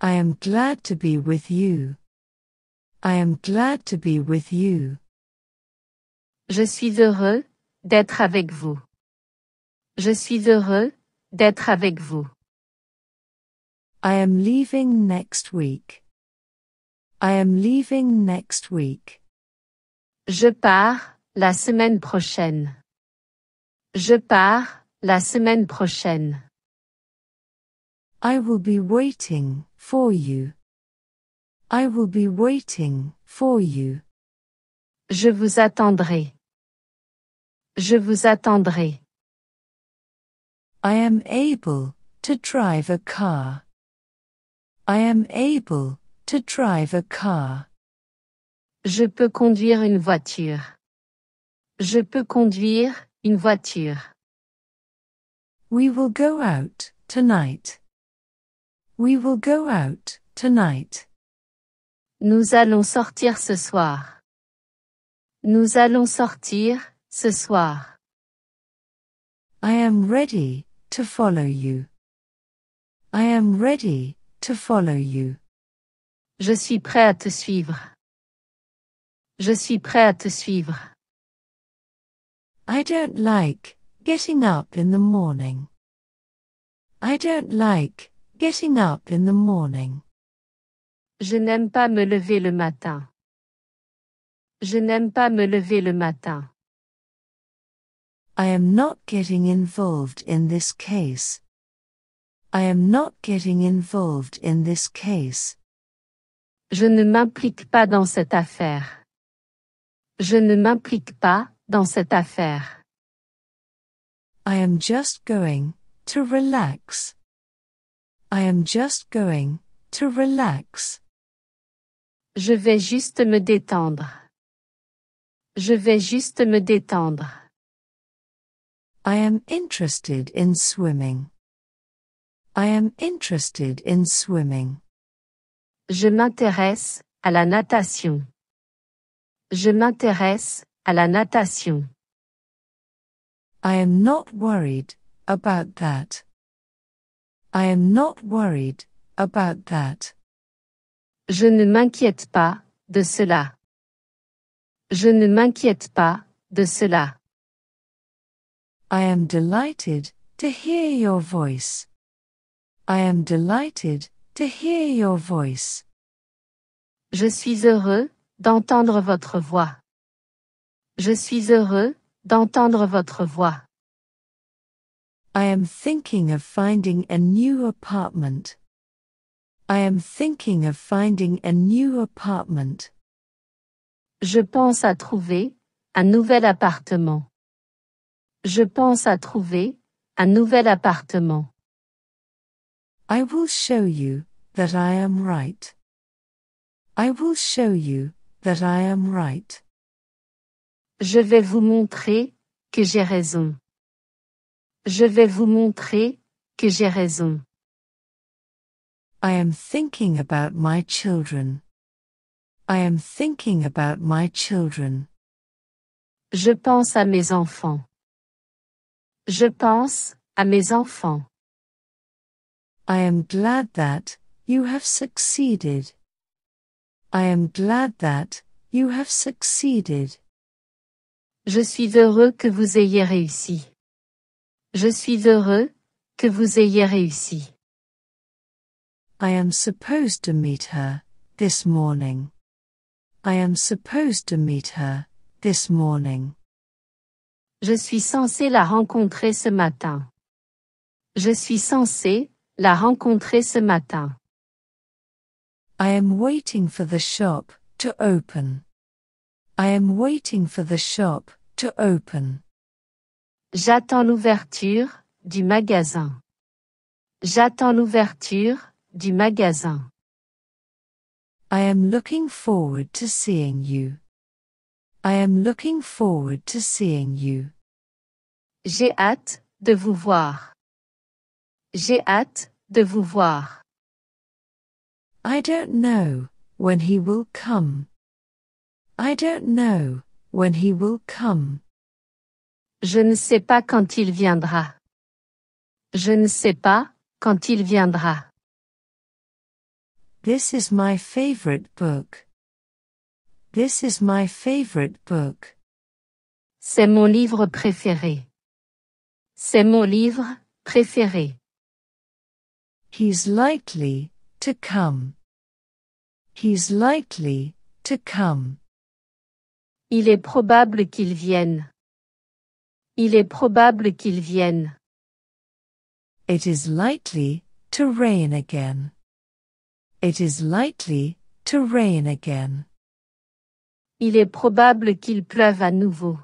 I am glad to be with you. I am glad to be with you. Je suis heureux d'être avec vous. Je suis heureux d'être avec vous. I am leaving next week. I am leaving next week. Je pars la semaine prochaine. Je pars la semaine prochaine. I will be waiting for you. I will be waiting for you. Je vous attendrai. Je vous attendrai. I am able to drive a car. I am able to drive a car. Je peux conduire une voiture. Je peux conduire une voiture. We will go out tonight. We will go out tonight. Nous allons sortir ce soir. Nous allons sortir ce soir. I am ready to follow you. I am ready to follow you. Je suis prêt à te suivre. Je suis prêt à te suivre. I don't like getting up in the morning. I don't like Getting up in the morning. Je n'aime pas me lever le matin. Je n'aime pas me lever le matin. I am not getting involved in this case. I am not getting involved in this case. Je ne m'implique pas dans cette affaire. Je ne m'implique pas dans cette affaire. I am just going to relax. I am just going to relax. Je vais juste me détendre. Je vais juste me détendre. I am interested in swimming. I am interested in swimming. Je m'intéresse à la natation. Je m'intéresse à la natation. I am not worried about that. I am not worried about that. Je ne m'inquiète pas de cela. Je ne m'inquiète pas de cela. I am delighted to hear your voice. I am delighted to hear your voice. Je suis heureux d'entendre votre voix. Je suis heureux d'entendre votre voix. I am thinking of finding a new apartment. I am thinking of finding a new apartment. Je pense à trouver un nouvel appartement. Je pense à trouver un nouvel appartement. I will show you that I am right. I will show you that I am right. Je vais vous montrer que j'ai raison. Je vais vous montrer que j'ai raison. I am thinking about my children. I am thinking about my children. Je pense à mes enfants. Je pense à mes enfants. I am glad that you have succeeded. I am glad that you have succeeded. Je suis heureux que vous ayez réussi. Je suis heureux que vous ayez réussi. I am supposed to meet her this morning. I am supposed to meet her this morning. Je suis censé la rencontrer ce matin. Je suis censé la rencontrer ce matin. I am waiting for the shop to open. I am waiting for the shop to open. J'attends l'ouverture du magasin. J'attends l'ouverture du magasin. I am looking forward to seeing you. I am looking forward to seeing you. J'ai hâte de vous voir. J'ai hâte de vous voir. I don't know when he will come. I don't know when he will come. Je ne sais pas quand il viendra. Je ne sais pas quand il viendra. This is my favorite book. This is my favorite book. C'est mon livre préféré. C'est mon livre préféré. He's likely to come. He's likely to come. Il est probable qu'il vienne. Il est probable qu'il vienne. It is likely to rain again. It is likely to rain again. Il est probable qu'il pleuve à nouveau.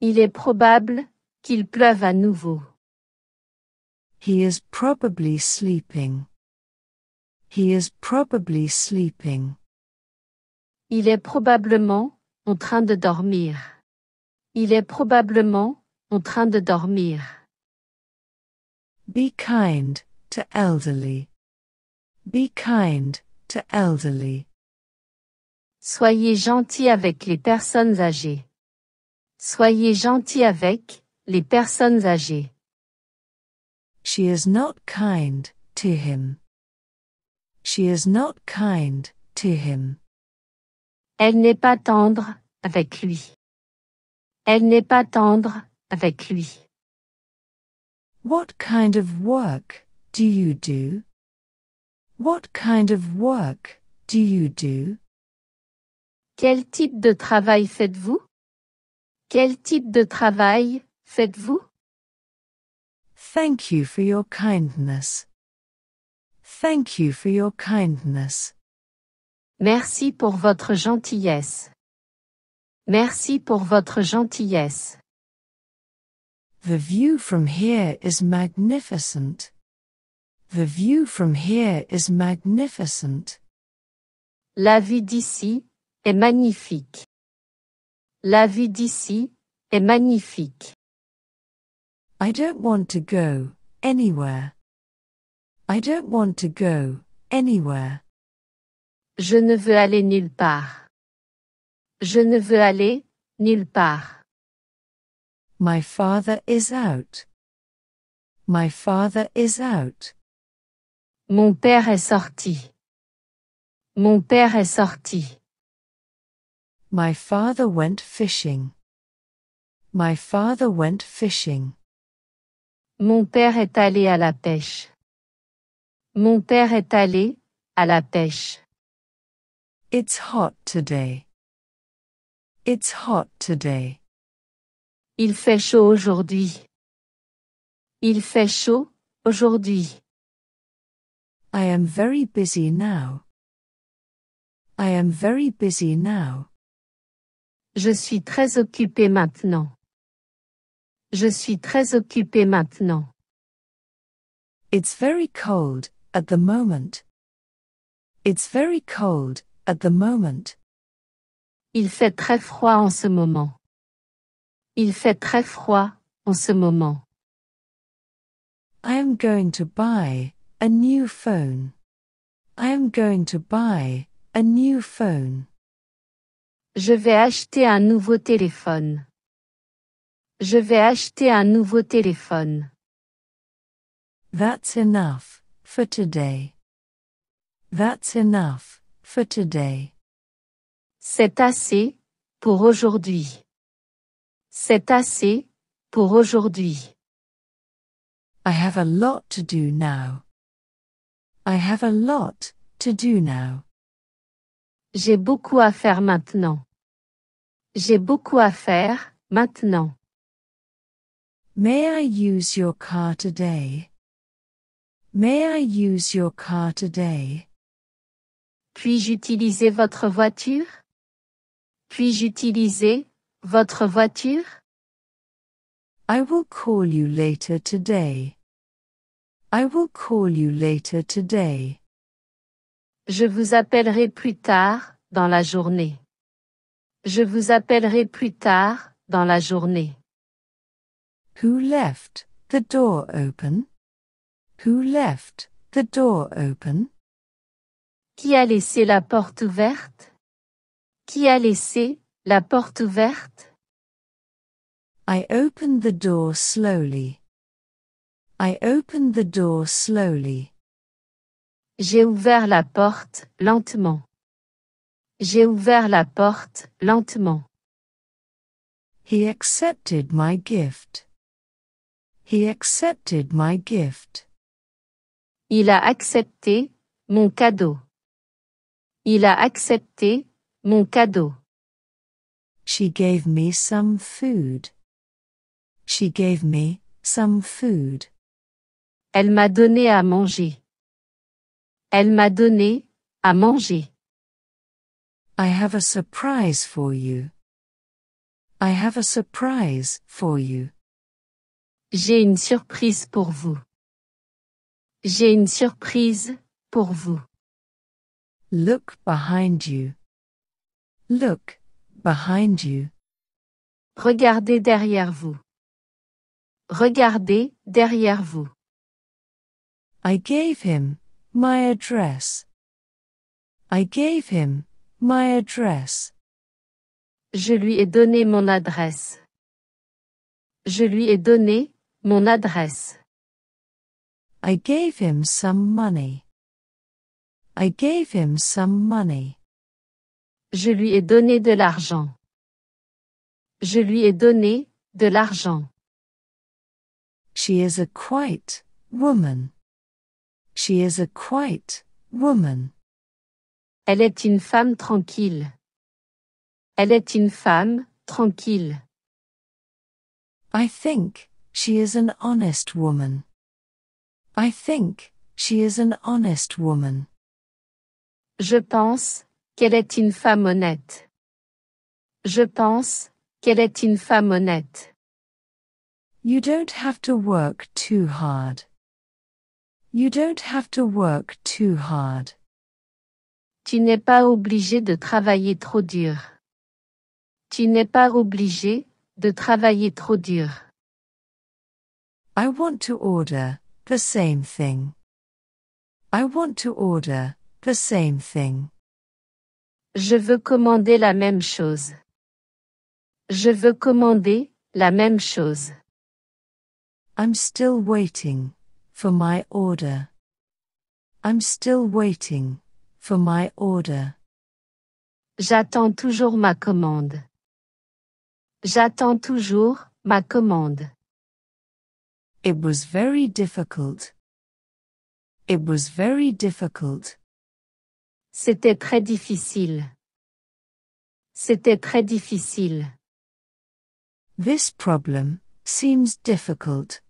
Il est probable qu'il pleuve à nouveau. He is probably sleeping. He is probably sleeping. Il est probablement en train de dormir. Il est probablement en train de dormir. Be kind to elderly. Be kind to elderly. Soyez gentil avec les personnes âgées. Soyez gentil avec les personnes âgées. She is not kind to him. She is not kind to him. Elle n'est pas tendre avec lui. Elle n'est pas tendre avec lui. What kind of work do you do? What kind of work do you do? Quel type de travail faites-vous? Quel type de travail faites-vous? Thank you for your kindness. Thank you for your kindness. Merci pour votre gentillesse. Merci pour votre gentillesse. The view from here is magnificent. The view from here is magnificent. La vue d'ici est magnifique. La vue d'ici est magnifique. I don't want to go anywhere. I don't want to go anywhere. Je ne veux aller nulle part. Je ne veux aller nulle part. My father is out. My father is out. Mon père est sorti. Mon père est sorti. My father went fishing. My father went fishing. Mon père est allé à la pêche. Mon père est allé à la pêche. It's hot today. It's hot today. Il fait chaud aujourd'hui. Il fait chaud aujourd'hui. I am very busy now. I am very busy now. Je suis très occupé maintenant. Je suis très occupé maintenant. It's very cold at the moment. It's very cold at the moment. Il fait très froid en ce moment. Il fait très froid en ce moment. I am going to buy a new phone. I am going to buy a new phone. Je vais acheter un nouveau téléphone. Je vais acheter un nouveau téléphone. That's enough for today. That's enough for today. C'est assez, pour aujourd'hui. C'est assez, pour aujourd'hui. I have a lot to do now. I have a lot to do now. J'ai beaucoup à faire maintenant. J'ai beaucoup à faire maintenant. May I use your car today? May I use your car today? Puis-je utiliser votre voiture? Puis-je utiliser votre voiture? I will call you later today. I will call you later today. Je vous appellerai plus tard dans la journée. Je vous appellerai plus tard dans la journée. Who left the door open? Who left the door open? Qui a laissé la porte ouverte? Qui a laissé la porte ouverte? I opened the door slowly. I opened the door slowly. J'ai ouvert la porte lentement. J'ai ouvert la porte lentement. He accepted my gift. He accepted my gift. Il a accepté mon cadeau. Il a accepté Mon cadeau. She gave me some food. She gave me some food. Elle m'a donné à manger. Elle m'a donné à manger. I have a surprise for you. I have a surprise for you. J'ai une surprise pour vous. J'ai une surprise pour vous. Look behind you. Look behind you. Regardez derrière vous. Regardez derrière vous. I gave him my address. I gave him my address. Je lui ai donné mon adresse. Je lui ai donné mon adresse. I gave him some money. I gave him some money. Je lui ai donné de l'argent. Je lui ai donné de l'argent. She is a quiet woman. She is a quiet woman. Elle est une femme tranquille. Elle est une femme tranquille. I think she is an honest woman. I think she is an honest woman. Je pense qu'elle est une femme honnête. Je pense qu'elle est une femme honnête. You don't have to work too hard. You don't have to work too hard. Tu n'es pas obligé de travailler trop dur. Tu n'es pas obligé de travailler trop dur. I want to order the same thing. I want to order the same thing. Je veux commander la même chose. Je veux commander la même chose. I'm still waiting for my order. I'm still waiting for my order. J'attends toujours ma commande. J'attends toujours ma commande. It was very difficult. It was very difficult c'était très difficile. C'était très difficile. This problem seems difficult.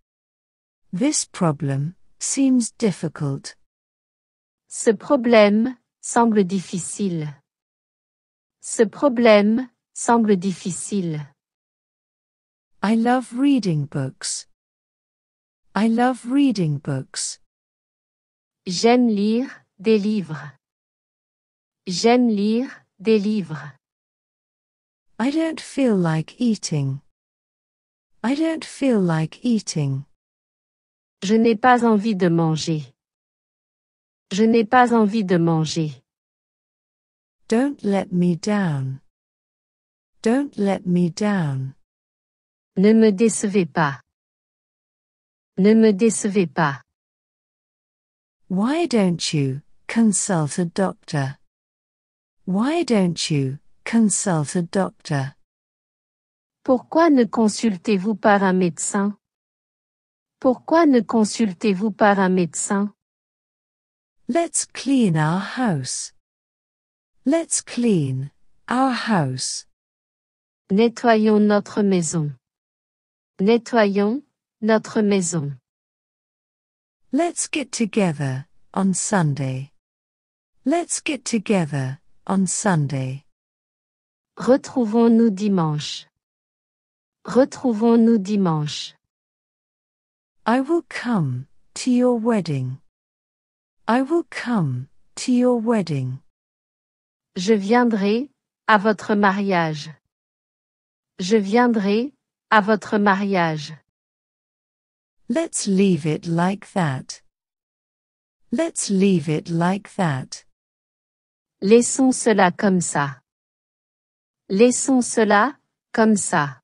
This problem seems difficult. Ce problème semble difficile. Ce problème semble difficile. I love reading books. I love reading books. J'aime lire des livres. J'aime lire des livres. I don't feel like eating. I don't feel like eating. Je n'ai pas envie de manger. Je n'ai pas envie de manger. Don't let me down. Don't let me down. Ne me décevez pas. Ne me décevez pas. Why don't you consult a doctor? Why don't you consult a doctor? Pourquoi ne consultez-vous pas un médecin? Pourquoi ne consultez-vous pas un médecin? Let's clean our house. Let's clean our house. Nettoyons notre maison. Nettoyons notre maison. Let's get together on Sunday. Let's get together on Sunday. Retrouvons-nous dimanche. Retrouvons-nous dimanche. I will come to your wedding. I will come to your wedding. Je viendrai à votre mariage. Je viendrai à votre mariage. Let's leave it like that. Let's leave it like that. Laissons cela comme ça. Laissons cela comme ça.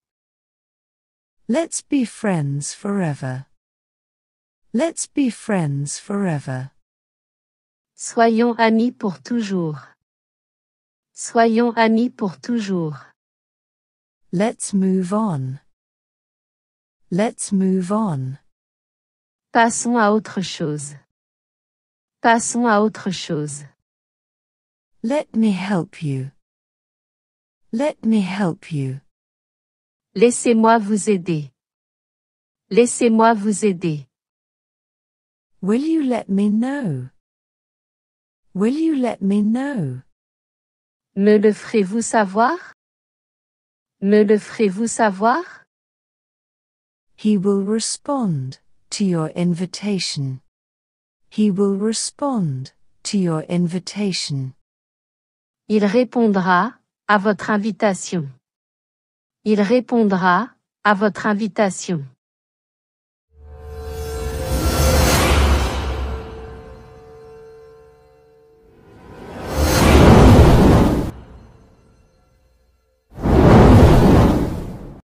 Let's be friends forever. Let's be friends forever. Soyons amis pour toujours. Soyons amis pour toujours. Let's move on. Let's move on. Passons à autre chose. Passons à autre chose. Let me help you. Let me help you. Laissez-moi vous aider. Laissez-moi vous aider. Will you let me know? Will you let me know? Me le ferez-vous savoir? Me le ferez-vous savoir? He will respond to your invitation. He will respond to your invitation. Il répondra, à votre invitation. Il répondra, à votre invitation.